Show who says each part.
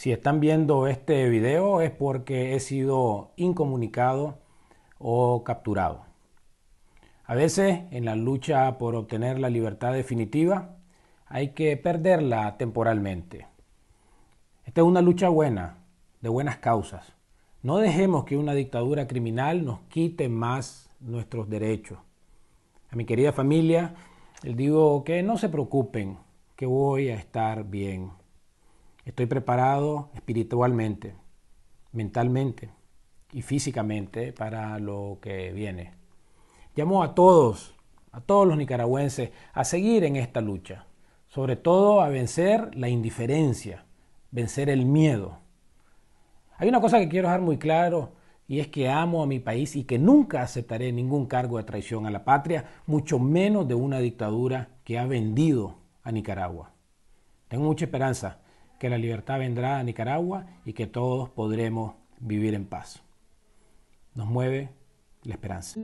Speaker 1: Si están viendo este video es porque he sido incomunicado o capturado. A veces en la lucha por obtener la libertad definitiva hay que perderla temporalmente. Esta es una lucha buena, de buenas causas. No dejemos que una dictadura criminal nos quite más nuestros derechos. A mi querida familia, les digo que no se preocupen, que voy a estar bien. Estoy preparado espiritualmente, mentalmente y físicamente para lo que viene. Llamo a todos, a todos los nicaragüenses, a seguir en esta lucha, sobre todo a vencer la indiferencia, vencer el miedo. Hay una cosa que quiero dejar muy claro y es que amo a mi país y que nunca aceptaré ningún cargo de traición a la patria, mucho menos de una dictadura que ha vendido a Nicaragua. Tengo mucha esperanza que la libertad vendrá a Nicaragua y que todos podremos vivir en paz. Nos mueve la esperanza.